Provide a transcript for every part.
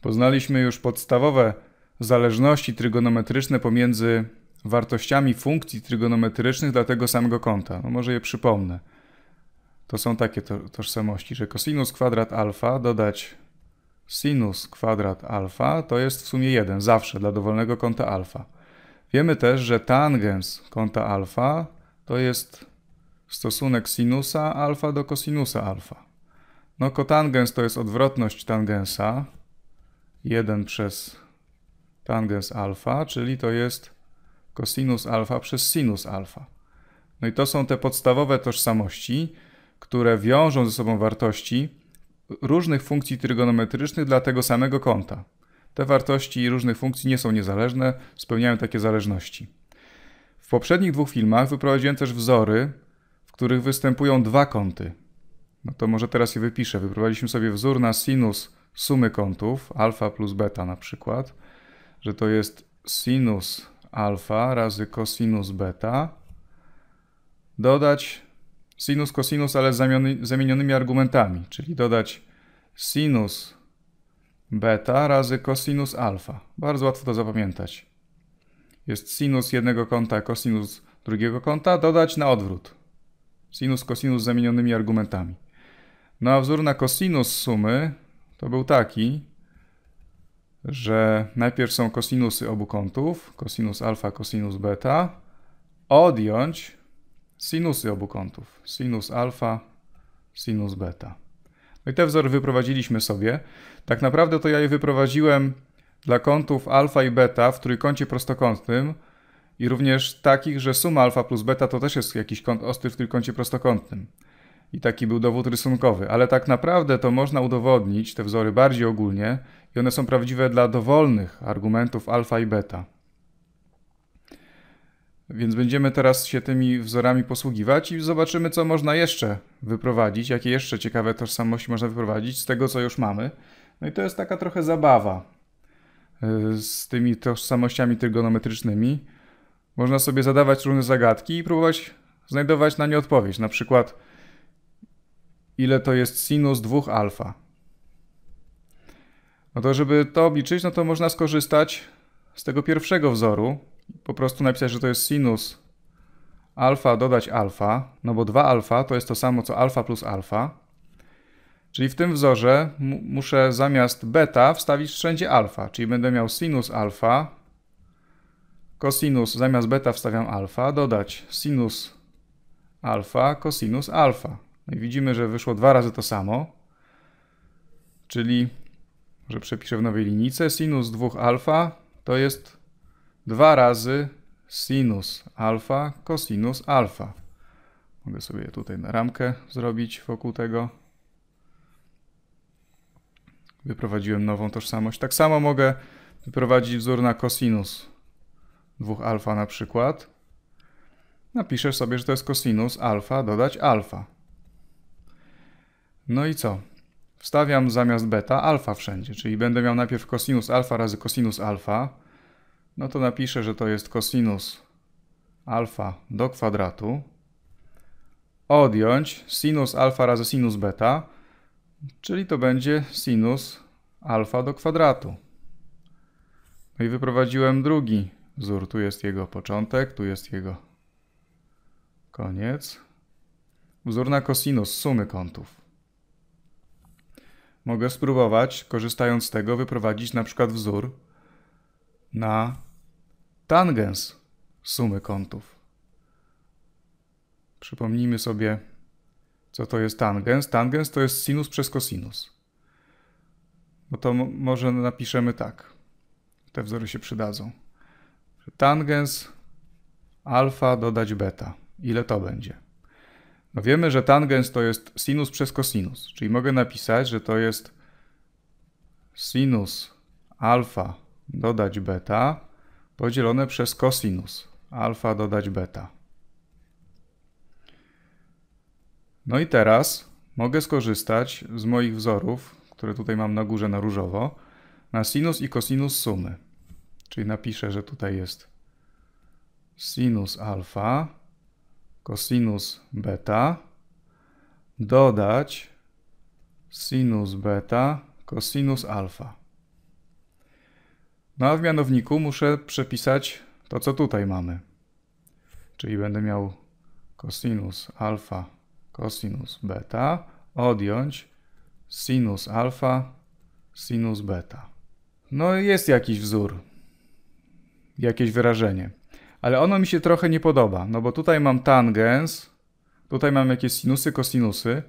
Poznaliśmy już podstawowe zależności trygonometryczne pomiędzy wartościami funkcji trygonometrycznych dla tego samego kąta. No może je przypomnę. To są takie to, tożsamości, że cosinus kwadrat alfa dodać sinus kwadrat alfa to jest w sumie 1 zawsze dla dowolnego kąta alfa. Wiemy też, że tangens kąta alfa to jest stosunek sinusa alfa do kosinusa alfa. No kotangens to jest odwrotność tangensa, 1 przez tangens alfa, czyli to jest cosinus alfa przez sinus alfa. No i to są te podstawowe tożsamości, które wiążą ze sobą wartości różnych funkcji trygonometrycznych dla tego samego kąta. Te wartości różnych funkcji nie są niezależne, spełniają takie zależności. W poprzednich dwóch filmach wyprowadziłem też wzory, w których występują dwa kąty. No to może teraz je wypiszę. Wyprowadziliśmy sobie wzór na sinus sumy kątów, alfa plus beta na przykład, że to jest sinus alfa razy cosinus beta, dodać sinus cosinus, ale z zamienionymi argumentami, czyli dodać sinus beta razy cosinus alfa. Bardzo łatwo to zapamiętać. Jest sinus jednego kąta, cosinus drugiego kąta, dodać na odwrót. Sinus cosinus z zamienionymi argumentami. No a wzór na cosinus sumy to był taki, że najpierw są kosinusy obu kątów, kosinus alfa, kosinus beta, odjąć sinusy obu kątów, sinus alfa, sinus beta. No i te wzory wyprowadziliśmy sobie. Tak naprawdę to ja je wyprowadziłem dla kątów alfa i beta w trójkącie prostokątnym i również takich, że suma alfa plus beta to też jest jakiś kąt ostry w trójkącie prostokątnym i taki był dowód rysunkowy, ale tak naprawdę to można udowodnić te wzory bardziej ogólnie i one są prawdziwe dla dowolnych argumentów alfa i beta. Więc będziemy teraz się tymi wzorami posługiwać i zobaczymy, co można jeszcze wyprowadzić, jakie jeszcze ciekawe tożsamości można wyprowadzić z tego, co już mamy. No i to jest taka trochę zabawa y, z tymi tożsamościami trygonometrycznymi. Można sobie zadawać różne zagadki i próbować znajdować na nie odpowiedź. Na przykład ile to jest sinus 2 alfa. No to żeby to obliczyć, no to można skorzystać z tego pierwszego wzoru. Po prostu napisać, że to jest sinus alfa dodać alfa, no bo 2 alfa to jest to samo co alfa plus alfa. Czyli w tym wzorze muszę zamiast beta wstawić wszędzie alfa, czyli będę miał sinus alfa, kosinus zamiast beta wstawiam alfa, dodać sinus alfa, kosinus alfa. No i widzimy, że wyszło dwa razy to samo, czyli, że przepiszę w nowej linijce, sinus 2 alfa to jest dwa razy sinus alfa cosinus alfa. Mogę sobie tutaj na ramkę zrobić wokół tego. Wyprowadziłem nową tożsamość. Tak samo mogę wyprowadzić wzór na cosinus 2 alfa na przykład. Napiszę sobie, że to jest cosinus alfa, dodać alfa. No i co? Wstawiam zamiast beta alfa wszędzie, czyli będę miał najpierw cosinus alfa razy cosinus alfa. No to napiszę, że to jest cosinus alfa do kwadratu. Odjąć sinus alfa razy sinus beta, czyli to będzie sinus alfa do kwadratu. No i wyprowadziłem drugi wzór. Tu jest jego początek, tu jest jego koniec. Wzór na cosinus sumy kątów. Mogę spróbować, korzystając z tego, wyprowadzić na przykład wzór na tangens sumy kątów. Przypomnijmy sobie, co to jest tangens. Tangens to jest sinus przez kosinus. No to może napiszemy tak. Te wzory się przydadzą. Tangens alfa dodać beta. Ile to będzie? No wiemy, że tangens to jest sinus przez kosinus, czyli mogę napisać, że to jest sinus alfa dodać beta podzielone przez kosinus alfa dodać beta. No i teraz mogę skorzystać z moich wzorów, które tutaj mam na górze na różowo, na sinus i kosinus sumy. Czyli napiszę, że tutaj jest sinus alfa cosinus beta dodać sinus beta cosinus alfa. No a w mianowniku muszę przepisać to, co tutaj mamy. Czyli będę miał cosinus alfa cosinus beta odjąć sinus alfa sinus beta. No jest jakiś wzór, jakieś wyrażenie ale ono mi się trochę nie podoba, no bo tutaj mam tangens, tutaj mam jakieś sinusy, kosinusy,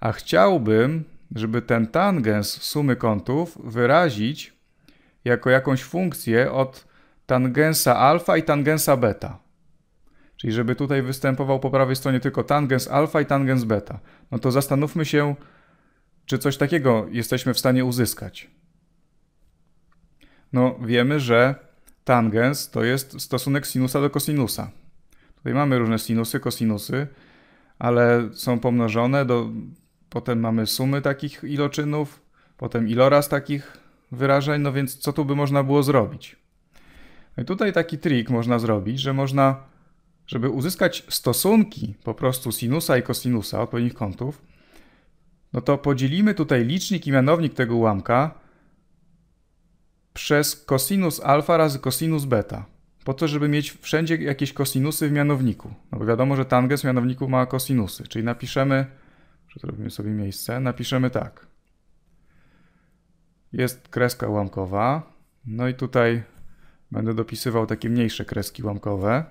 a chciałbym, żeby ten tangens sumy kątów wyrazić jako jakąś funkcję od tangensa alfa i tangensa beta. Czyli żeby tutaj występował po prawej stronie tylko tangens alfa i tangens beta. No to zastanówmy się, czy coś takiego jesteśmy w stanie uzyskać. No wiemy, że Tangens to jest stosunek sinusa do kosinusa. Tutaj mamy różne sinusy, kosinusy, ale są pomnożone, do, potem mamy sumy takich iloczynów, potem iloraz takich wyrażeń, no więc co tu by można było zrobić? No i tutaj taki trik można zrobić, że można, żeby uzyskać stosunki po prostu sinusa i kosinusa odpowiednich kątów, no to podzielimy tutaj licznik i mianownik tego ułamka przez cosinus alfa razy cosinus beta, po to, żeby mieć wszędzie jakieś kosinusy w mianowniku. No bo wiadomo, że tangens w mianowniku ma kosinusy, czyli napiszemy, że zrobimy sobie miejsce, napiszemy tak. Jest kreska ułamkowa, no i tutaj będę dopisywał takie mniejsze kreski ułamkowe.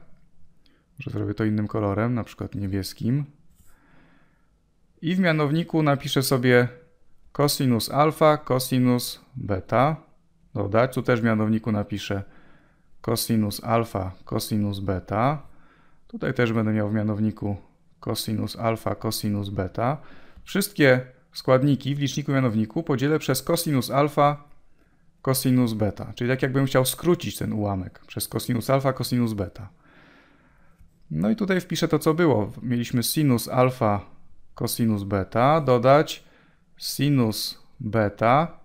Może zrobię to innym kolorem, na przykład niebieskim. I w mianowniku napiszę sobie cosinus alfa, cosinus beta dodać. Tu też w mianowniku napiszę cosinus alfa, cosinus beta. Tutaj też będę miał w mianowniku cosinus alfa, cosinus beta. Wszystkie składniki w liczniku mianowniku podzielę przez cosinus alfa, cosinus beta. Czyli tak jakbym chciał skrócić ten ułamek przez cosinus alfa, cosinus beta. No i tutaj wpiszę to, co było. Mieliśmy sinus alfa, cosinus beta, dodać sinus beta,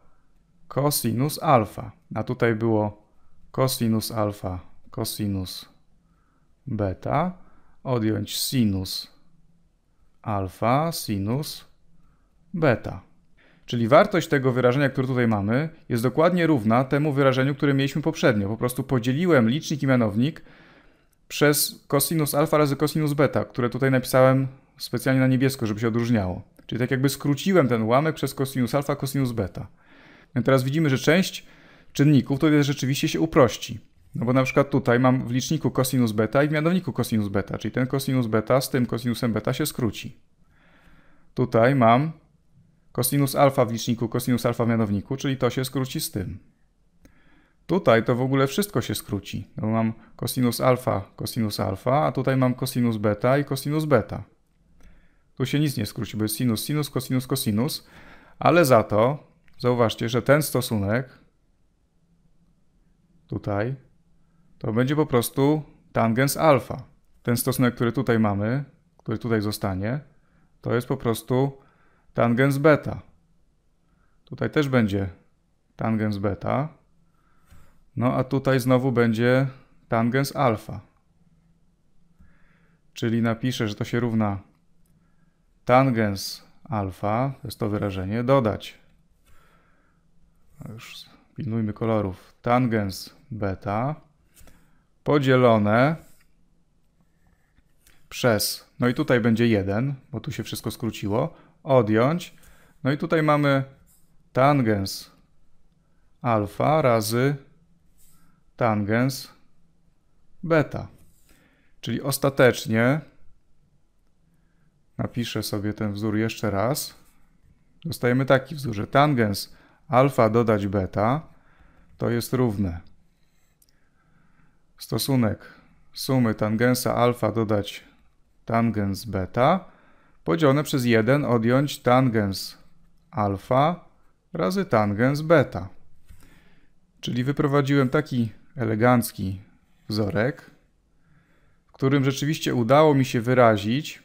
cosinus alfa. A tutaj było cosinus alfa, cosinus beta. Odjąć sinus alfa, sinus beta. Czyli wartość tego wyrażenia, które tutaj mamy, jest dokładnie równa temu wyrażeniu, które mieliśmy poprzednio. Po prostu podzieliłem licznik i mianownik przez cosinus alfa razy cosinus beta, które tutaj napisałem specjalnie na niebiesko, żeby się odróżniało. Czyli tak jakby skróciłem ten ułamek przez cosinus alfa, cosinus beta. Teraz widzimy, że część czynników to rzeczywiście się uprości. No bo na przykład tutaj mam w liczniku cosinus beta i w mianowniku cosinus beta, czyli ten cosinus beta z tym cosinusem beta się skróci. Tutaj mam cosinus alfa w liczniku, cosinus alfa w mianowniku, czyli to się skróci z tym. Tutaj to w ogóle wszystko się skróci, no bo mam cosinus alfa, cosinus alfa, a tutaj mam cosinus beta i cosinus beta. Tu się nic nie skróci, bo jest sinus, sinus, cosinus, cosinus, ale za to Zauważcie, że ten stosunek tutaj to będzie po prostu tangens alfa. Ten stosunek, który tutaj mamy, który tutaj zostanie, to jest po prostu tangens beta. Tutaj też będzie tangens beta. No a tutaj znowu będzie tangens alfa. Czyli napiszę, że to się równa tangens alfa, to jest to wyrażenie, dodać już pilnujmy kolorów, tangens beta podzielone przez, no i tutaj będzie 1, bo tu się wszystko skróciło, odjąć, no i tutaj mamy tangens alfa razy tangens beta. Czyli ostatecznie napiszę sobie ten wzór jeszcze raz. Dostajemy taki wzór, że tangens alfa dodać beta to jest równe stosunek sumy tangensa alfa dodać tangens beta podzielone przez 1 odjąć tangens alfa razy tangens beta. Czyli wyprowadziłem taki elegancki wzorek, w którym rzeczywiście udało mi się wyrazić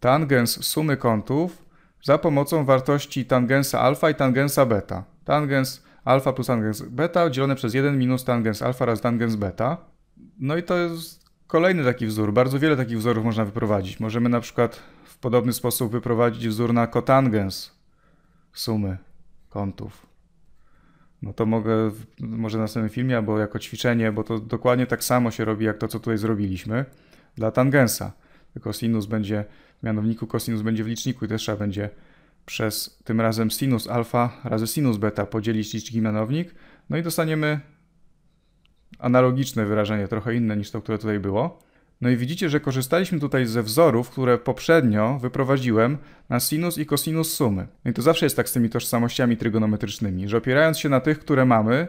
tangens sumy kątów za pomocą wartości tangensa alfa i tangensa beta. Tangens alfa plus tangens beta dzielone przez 1 minus tangens alfa raz tangens beta. No i to jest kolejny taki wzór. Bardzo wiele takich wzorów można wyprowadzić. Możemy na przykład w podobny sposób wyprowadzić wzór na kotangens sumy kątów. No to mogę, może na następnym filmie, albo jako ćwiczenie, bo to dokładnie tak samo się robi, jak to, co tutaj zrobiliśmy dla tangensa. Tylko sinus będzie mianowniku cosinus będzie w liczniku i też trzeba będzie przez tym razem sinus alfa razy sinus beta podzielić liczniki mianownik. No i dostaniemy analogiczne wyrażenie, trochę inne niż to, które tutaj było. No i widzicie, że korzystaliśmy tutaj ze wzorów, które poprzednio wyprowadziłem na sinus i cosinus sumy. No i to zawsze jest tak z tymi tożsamościami trygonometrycznymi, że opierając się na tych, które mamy,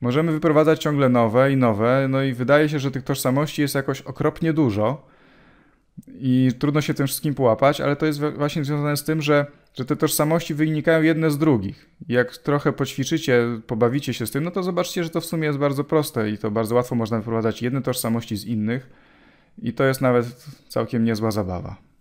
możemy wyprowadzać ciągle nowe i nowe, no i wydaje się, że tych tożsamości jest jakoś okropnie dużo, i trudno się tym wszystkim połapać, ale to jest właśnie związane z tym, że, że te tożsamości wynikają jedne z drugich. Jak trochę poćwiczycie, pobawicie się z tym, no to zobaczcie, że to w sumie jest bardzo proste i to bardzo łatwo można wyprowadzać jedne tożsamości z innych. I to jest nawet całkiem niezła zabawa.